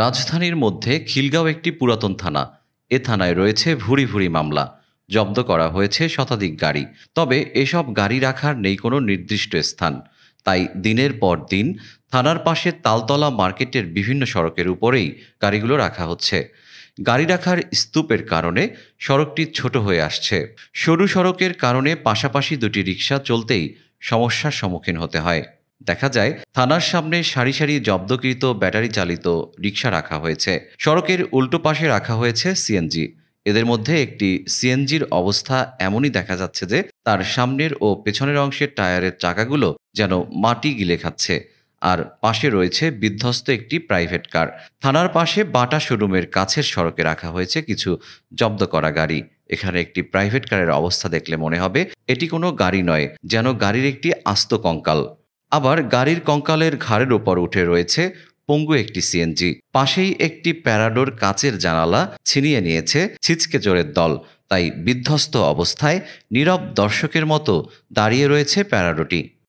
রাজধানীর মধ্যে খিলগাঁও একটি পুরাতন থানা এ থানায় রয়েছে ভুরি ভুরি মামলা জব্দ করা হয়েছে শতাধিক গাড়ি তবে এসব গাড়ি রাখার নেই কোনো নির্দিষ্ট স্থান তাই দিনের পর দিন থানার পাশে তালতলা মার্কেটের বিভিন্ন সড়কের উপরেই গাড়িগুলো রাখা হচ্ছে গাড়ি রাখার স্তূপের কারণে সড়কটি ছোট হয়ে আসছে সরু সড়কের কারণে পাশাপাশি দুটি রিক্সা চলতেই সমস্যার সম্মুখীন হতে হয় দেখা যায় থানার সামনে সারি সারি জব্দকৃত ব্যাটারি চালিত রিক্সা রাখা হয়েছে সড়কের উল্টো পাশে রাখা হয়েছে সিএনজি এদের মধ্যে একটি সিএনজির অবস্থা এমনই দেখা যাচ্ছে যে তার সামনের ও পেছনের অংশের টায়ারের চাকাগুলো যেন মাটি গিলে খাচ্ছে আর পাশে রয়েছে বিধ্বস্ত একটি প্রাইভেট কার থানার পাশে বাটা শোরুমের কাছের সড়কে রাখা হয়েছে কিছু জব্দ করা গাড়ি এখানে একটি প্রাইভেট কারের অবস্থা দেখলে মনে হবে এটি কোনো গাড়ি নয় যেন গাড়ির একটি আস্ত কঙ্কাল আবার গাড়ির কঙ্কালের ঘাড়ের ওপর উঠে রয়েছে পঙ্গু একটি সিএনজি পাশেই একটি প্যারাডোর কাঁচের জানালা ছিনিয়ে নিয়েছে ছিচকে জোরের দল তাই বিধ্বস্ত অবস্থায় নীরব দর্শকের মতো দাঁড়িয়ে রয়েছে প্যারাডোটি